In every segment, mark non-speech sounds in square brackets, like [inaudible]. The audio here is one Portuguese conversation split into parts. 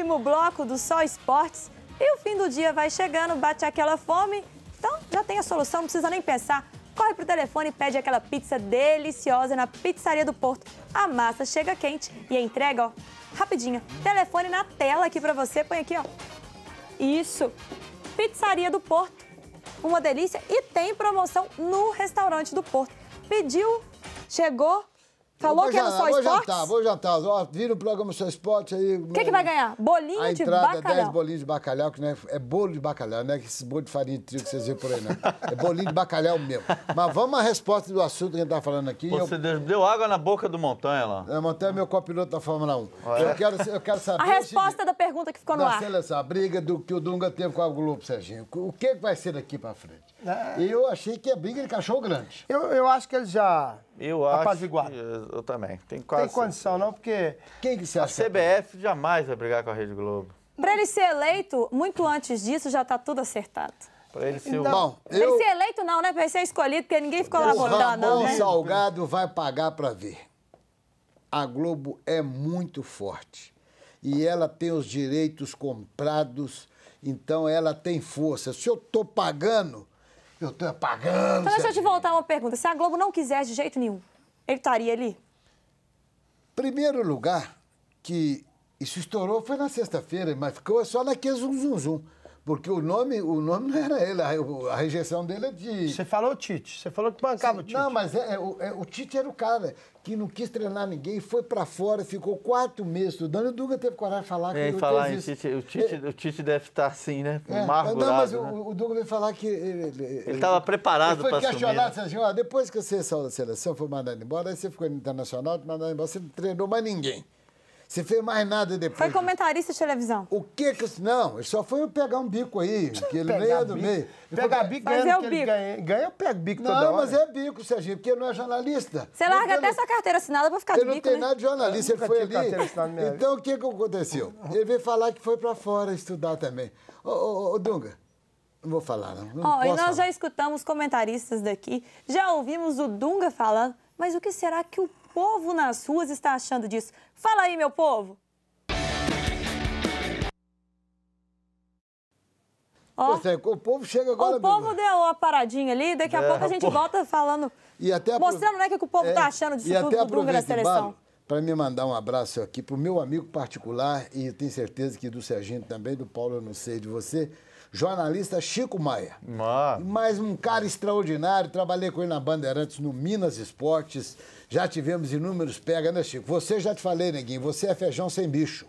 último bloco do Sol Esportes. E o fim do dia vai chegando, bate aquela fome. Então já tem a solução, não precisa nem pensar. Corre pro telefone e pede aquela pizza deliciosa na Pizzaria do Porto. A massa chega quente e entrega, ó, rapidinho. Telefone na tela aqui pra você, põe aqui, ó. Isso. Pizzaria do Porto. Uma delícia e tem promoção no restaurante do Porto. Pediu, chegou, Falou que era só esporte? Vou jantar, vou jantar. Ó, vira o programa Só Esporte aí. O que, que vai ganhar? Bolinho a de entrada, é bacalhau. 10 bolinhos de bacalhau, que não é, é bolo de bacalhau, não é esse bolo de farinha de trigo que vocês viram por aí, não. Né? É bolinho de bacalhau mesmo. Mas vamos à resposta do assunto que a gente tá falando aqui. Você eu... deu água na boca do Montanha lá. É, Montanha é meu copiloto da Fórmula 1. Eu, quero, eu quero saber. A resposta da pergunta que ficou no ar. Seleção, a briga do que o Dunga teve com a Globo, Serginho. O que, vai ser daqui para frente? É. E eu achei que é briga de cachorro grande. Eu, eu acho que ele já eu Acho que, eu também. Tem quase. Tem condição, não, porque. Quem que se acha? É a CBF jamais vai brigar com a Rede Globo. Para ele ser eleito, muito antes disso, já está tudo acertado. Para ele ser, então, o... eu... ele ser eleito, não, né? Para ele ser escolhido, porque ninguém ficou lá votando, não. O né? Salgado vai pagar para ver. A Globo é muito forte. E ela tem os direitos comprados, então ela tem força. Se eu estou pagando, eu tô pagando. Então, deixa eu te voltar uma pergunta. Se a Globo não quisesse de jeito nenhum, ele estaria ali? Primeiro lugar, que isso estourou foi na sexta-feira, mas ficou só naquele zum, zum, zum. Porque o nome, o nome não era ele, a, a rejeição dele é de. Você falou o Tite, você falou que bancava o Tite. Não, mas é, é, é, o Tite era o cara que não quis treinar ninguém, foi para fora, ficou quatro meses estudando. O Duga teve coragem de falar que ele é, falar em é. Tite, o, Tite, ele, o Tite deve estar tá assim, né? É, Margurado, não, mas né? O, o, Duga veio falar que. Ele estava preparado para assumir. Foi questionado, né? assim, ó, depois que você saiu da seleção, foi mandado embora, aí você ficou no Internacional, mandado embora, você não treinou mais ninguém. Você fez mais nada depois. Foi comentarista de televisão. O que que... Não, ele só foi pegar um bico aí, que ele nem é do meio. Pegar bico, ganha é o bico. Ganha, ganha, eu pego bico não, toda Não, mas é bico, Serginho, porque não é jornalista. Você larga até essa sua carteira assinada pra ficar de bico, Ele não tem né? nada de jornalista, ele foi ali. Então, o que que aconteceu? Ele veio falar que foi pra fora estudar também. Ô, ô, ô Dunga, não vou falar, não. não oh, e nós falar. já escutamos comentaristas daqui, já ouvimos o Dunga falando, mas o que será que o povo nas ruas está achando disso? Fala aí, meu povo! Pois é, o povo chega agora. o povo mesmo. deu uma paradinha ali, daqui a É, pouco a gente pô. volta falando, E até mostrando né, o que o povo tá É, está achando disso e tudo até do Dunga da seleção para me mandar um abraço aqui para o meu amigo particular, e tenho certeza que do Serginho também, do Paulo, eu não sei de você, jornalista Chico Maia. Mas Mais um cara extraordinário, trabalhei com ele na Bandeirantes, no Minas Esportes, já tivemos inúmeros pega, né, Chico? Você já te falei, neguinho, você é feijão sem bicho.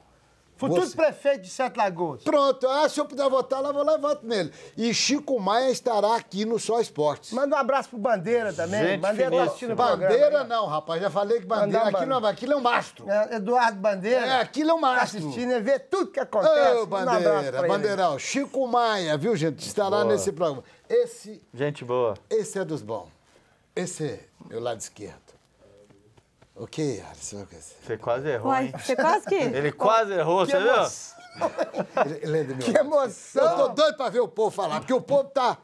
Futuro você... prefeito de Sete Lagoas. Pronto. Ah, se eu puder votar lá, vou lá e voto nele. E Chico Maia estará aqui no Só Esportes. Manda um abraço pro Bandeira também. Gente, Bandeira tá assistindo Bandeira programa, né? não, rapaz. Já falei que Bandeira aqui não, aquilo é um mastro. É, Eduardo Bandeira. É, aquilo é um tá mastro. Tá assistindo, vê tudo que acontece. Ô, Bandeira, um Bandeirão. Chico Maia, viu, gente? Estará boa. nesse programa. Esse... Gente boa. Esse é dos bons. Esse é meu lado esquerdo. O que, Você quase errou, Uai, hein? Você quase que... Ele quase errou, que você emoção. viu? É que emoção! Eu tô doido pra ver o povo falar, porque o povo tá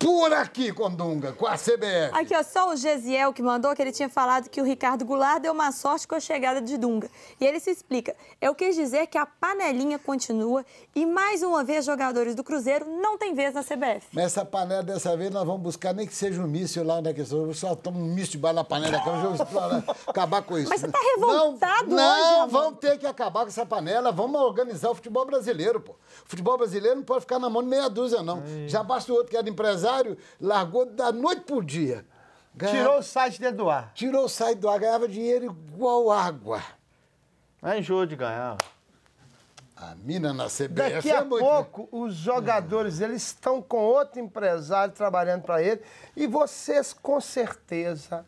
por aqui, Condunga, com a CBF. Aqui, ó, só o Gesiel que mandou que ele tinha falado que o Ricardo Goulart deu uma sorte com a chegada de Dunga. E ele se explica. Eu quis dizer que a panelinha continua e, mais uma vez, jogadores do Cruzeiro não tem vez na CBF. Nessa panela dessa vez nós vamos buscar nem que seja um míssil lá né? que Só toma um míssil de bala na panela que acabar com isso. Mas você tá revoltado não, hoje, Não, vamos ter que acabar com essa panela. Vamos organizar o futebol brasileiro, pô. O futebol brasileiro não pode ficar na mão de meia dúzia, não. Já basta o outro que é era empresário empresário, largou da noite para o dia. Ganhava, tirou o site de do Tirou o site do ar, ganhava dinheiro igual água. Aí enjoou de ganhar. A mina na CBF é Daqui a é muito... pouco, os jogadores, eles estão com outro empresário trabalhando para ele. E vocês, com certeza,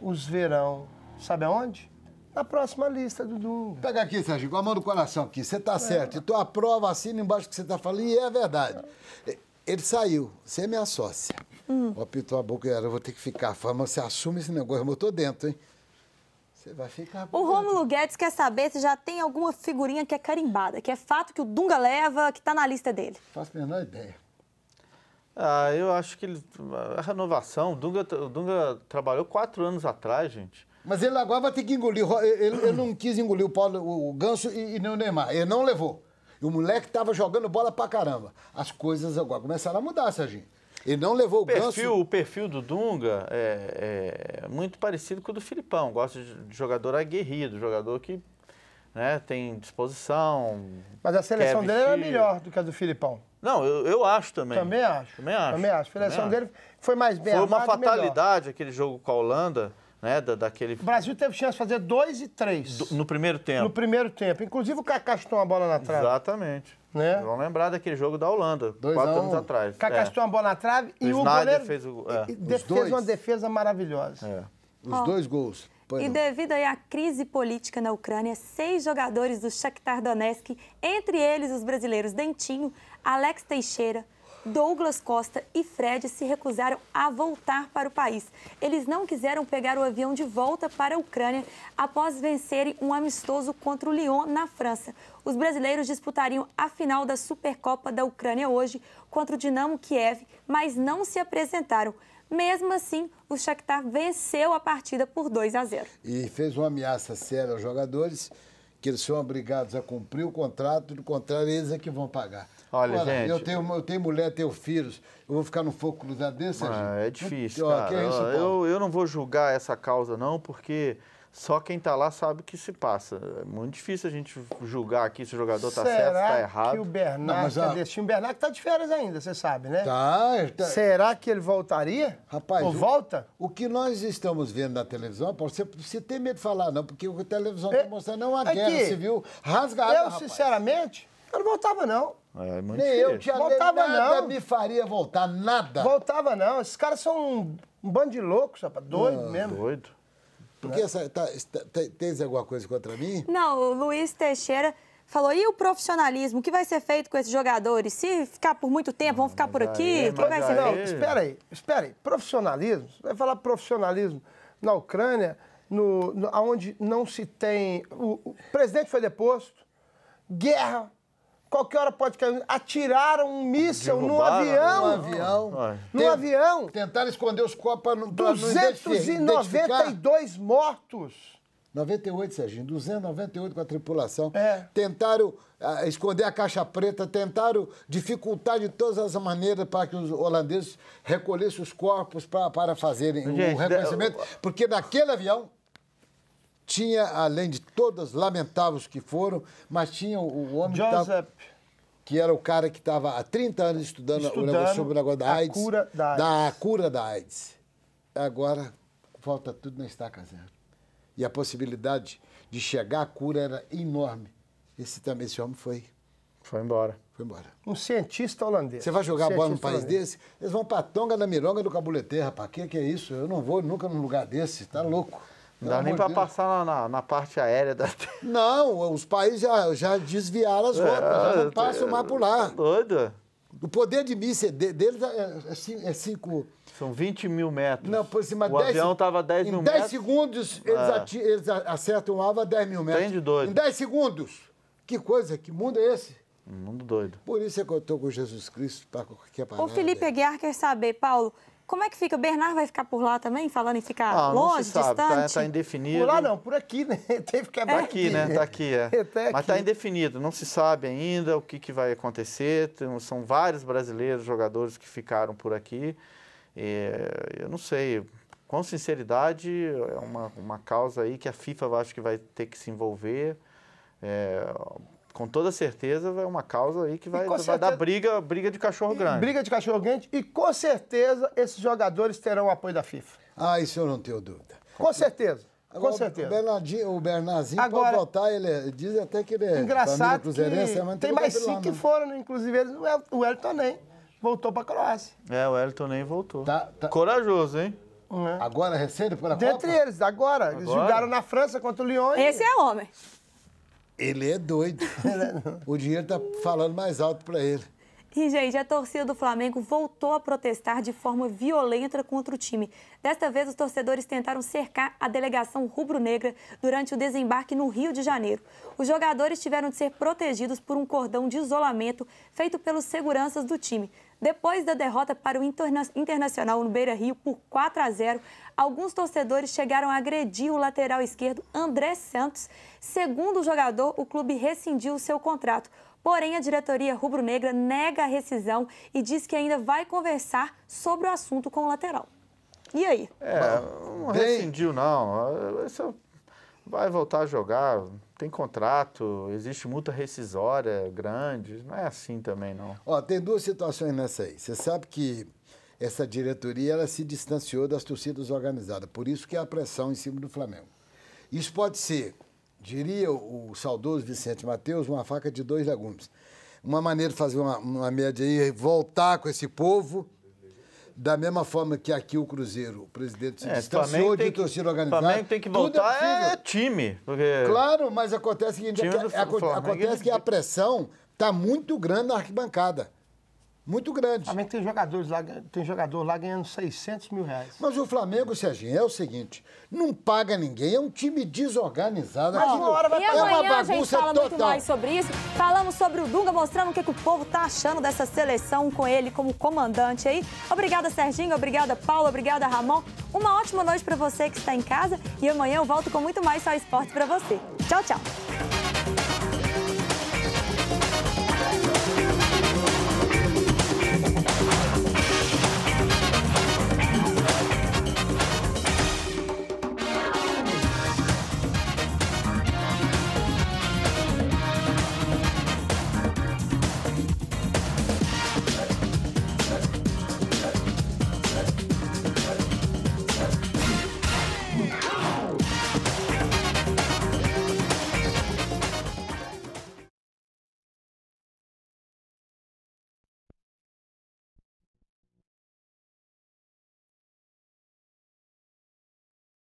os verão. Sabe aonde? Na próxima lista, Dudu. Pega aqui, Sérgio, com a mão do coração aqui. Você tá é. certo. Então aprova, assina embaixo que você tá falando. E é verdade. Ele saiu, você é minha sócia. Hum. Apitou a boca, e eu vou ter que ficar. Fama, você assume esse negócio, mas eu tô dentro, hein? Você vai ficar. O Rômulo Guedes quer saber se já tem alguma figurinha que é carimbada, que é fato que o Dunga leva, que tá na lista dele. faço a menor ideia. Ah, eu acho que ele, a renovação, o Dunga, o Dunga trabalhou quatro anos atrás, gente. Mas ele agora vai ter que engolir. Ele, ele não quis engolir o Paulo, o Ganso e, e nem o Neymar. Ele não levou. E o moleque tava jogando bola pra caramba. As coisas agora começaram a mudar, Serginho. Ele não levou o, o perfil, ganso. O perfil do Dunga é, é, muito parecido com o do Filipão. Gosta de jogador aguerrido, jogador que né, tem disposição. Mas a seleção dele é era melhor do que a do Filipão. Não, eu, eu acho também. Também acho. Também acho. Também acho. A seleção também dele acho. foi mais bem Foi uma fatalidade melhor. aquele jogo com a Holanda né, da, daquele... O Brasil teve chance de fazer dois e três. Do, no primeiro tempo. No primeiro tempo. Inclusive o Kaká chutou uma bola na trave. Exatamente. Né? Vão lembrar daquele jogo da Holanda, Dois quatro um. anos atrás. Kaká é. uma bola na trave e o, goleiro fez, o, é. uma defesa maravilhosa. É. Os oh. dois gols. Pois e não. devido à crise política na Ucrânia, seis jogadores do Shakhtar Donetsk, entre eles os brasileiros Dentinho, Alex Teixeira, Douglas Costa e Fred se recusaram a voltar para o país. Eles não quiseram pegar o avião de volta para a Ucrânia após vencerem um amistoso contra o Lyon na França. Os brasileiros disputariam a final da Supercopa da Ucrânia hoje contra o Dinamo Kiev, mas não se apresentaram. Mesmo assim, o Shakhtar venceu a partida por 2 a 0. E fez uma ameaça séria aos jogadores que eles são obrigados a cumprir o contrato, do contrário, eles é que vão pagar. Olha, Olha gente. Eu tenho, eu tenho mulher, tenho filhos, eu vou ficar no fogo cruzado desse, ah, É difícil. É cara. eu, eu não vou julgar essa causa, não, porque só quem está lá sabe o que se passa. É muito difícil a gente julgar aqui se o jogador está certo, está errado. que o Bernardo está a... O Bernardo está de férias ainda, você sabe, né? Tá, tá. Será que ele voltaria? Rapaz... Ou o, volta? O que nós estamos vendo na televisão, você, você tem medo de falar, não, porque a televisão está é, mostrando é uma aqui, guerra civil rasgada, Eu, rapaz. sinceramente, eu não voltava, não. É, é Nem difícil. eu, Thiago, voltava, nada não. me faria voltar, nada. Voltava, não. Esses caras são um, um bando de loucos, rapaz, doido ah, mesmo. Doido. Porque né? essa, tá, tá- tens alguma coisa contra mim? Não, o Luiz Teixeira falou: e o profissionalismo? O que vai ser feito com esses jogadores? Se ficar por muito tempo, vão ah, ficar por aqui? o que vai ser feito? Não, espera aí, espera aí. Profissionalismo? Você vai falar profissionalismo na Ucrânia, no, no, onde não se tem. O, o presidente foi deposto, guerra qualquer hora pode cair. Atiraram um míssel num né? avião. Num avião. Num avião. Tentaram esconder os corpos. para não 292 mortos. 98, Serginho, 298 com a tripulação. É. Tentaram uh, esconder a caixa preta, tentaram dificultar de todas as maneiras para que os holandeses recolhessem os corpos pra, para fazerem o reconhecimento, porque naquele avião tinha, além de todas lamentáveis que foram, mas tinha o, homem Joseph, que, tava, que era o cara que estava há 30 anos estudando, estudando o negócio, sobre o negócio da AIDS, cura da AIDS. Da, a cura da AIDS. Agora volta tudo na estaca zero. E a possibilidade de chegar à cura era enorme. Esse também, esse homem foi. Foi embora. Foi embora. Um cientista holandês. Você vai jogar um bola num país holandês. desse? Eles vão pra Tonga da Mironga do Cabulete, rapaz. Que que é isso? Eu não vou nunca num lugar desse. Tá louco. Não dá nem para passar na, na, na, parte aérea da [laughs] Não, os países já, já desviaram as é, rotas, é, já não é, passam é, mais por lá. Doido. É. O poder de míssil deles é, é, cinco. São 20 mil metros. Não, por cima, o 10, avião estava 10 mil 10 metros. Em 10 segundos eles, ati, eles acertam o alvo a 10 mil metros. Entende doido. Em 10 segundos. Que coisa, que mundo é esse? Um mundo doido. Por isso é que eu estou com Jesus Cristo para qualquer parada. O Felipe Aguiar quer saber, Paulo, como é que fica? O Bernard vai ficar por lá também, falando em ficar ah, longe, sabe, tá- tá distante? Está tá indefinido. Por lá não, por aqui, né? [laughs] Teve que acabar é. Tá aqui, né? Está aqui, é. [laughs] Aqui. Mas está indefinido, não se sabe ainda o que, que vai acontecer. Tem, são vários brasileiros, jogadores que ficaram por aqui. E, eh, eu não sei, com sinceridade, é uma, uma causa aí que a FIFA acho que vai ter que se envolver. É, com toda certeza é uma causa aí que vai, vai certeza... dar briga, briga de cachorro grande. Briga de cachorro grande e com certeza esses jogadores terão o apoio da FIFA. Ah, isso eu não tenho dúvida. Com certeza. Agora, com certeza. O Bernardinho, o Bernardinho Agora, pode votar, ele diz até que ele é engraçado que né, tem mais cinco que foram, né? inclusive eles, o Elton nem voltou para a Croácia. É, o Elton nem voltou. Tá, tá. Corajoso, hein? Uhum. Agora, recente para a Dentre Copa? eles, agora. agora. Eles jogaram na França contra o Lyon. Esse e... é homem. É [laughs] ele é doido. o dinheiro está falando mais alto para ele. E, gente, a torcida do Flamengo voltou a protestar de forma violenta contra o time. Desta vez, os torcedores tentaram cercar a delegação rubro-negra durante o desembarque no Rio de Janeiro. Os jogadores tiveram de ser protegidos por um cordão de isolamento feito pelos seguranças do time. Depois da derrota para o Interna Internacional no Beira Rio por 4 a 0, alguns torcedores chegaram a agredir o lateral esquerdo André Santos. Segundo o jogador, o clube rescindiu o seu contrato. Porém, a diretoria rubro-negra nega a rescisão e diz que ainda vai conversar sobre o assunto com o lateral. E aí? É, não rescindiu, não. Isso vai voltar a jogar, tem contrato, existe multa rescisória grande, não é assim também não. Ó, tem duas situações nessa aí. Você sabe que essa diretoria ela se distanciou das torcidas organizadas, por isso que há pressão em cima do Flamengo. Isso pode ser, diria o saudoso Vicente Mateus, uma faca de dois legumes. Uma maneira de fazer uma, uma média aí, voltar com esse povo da mesma forma que aqui o Cruzeiro, o presidente se é, distanciou de torcida organizada. Flamengo tem que é voltar é, é, time. Porque... Claro, mas acontece que, é acontece que a pressão está muito grande na arquibancada muito grande. O Flamengo tem jogadores lá, tem jogador lá ganhando 600 mil reais. Mas o Flamengo, Serginho, é o seguinte: não paga ninguém, é um time desorganizado. Mas uma hora vai é e é amanhã uma a gente fala total. muito mais sobre isso. Falamos sobre o Dunga, mostrando o que, que o povo tá achando dessa seleção com ele como comandante aí. Obrigada, Serginho. Obrigada, Paulo. Obrigada, Ramon. Uma ótima noite para você que está em casa. E amanhã eu volto com muito mais Só Esporte para você. Tchau, tchau.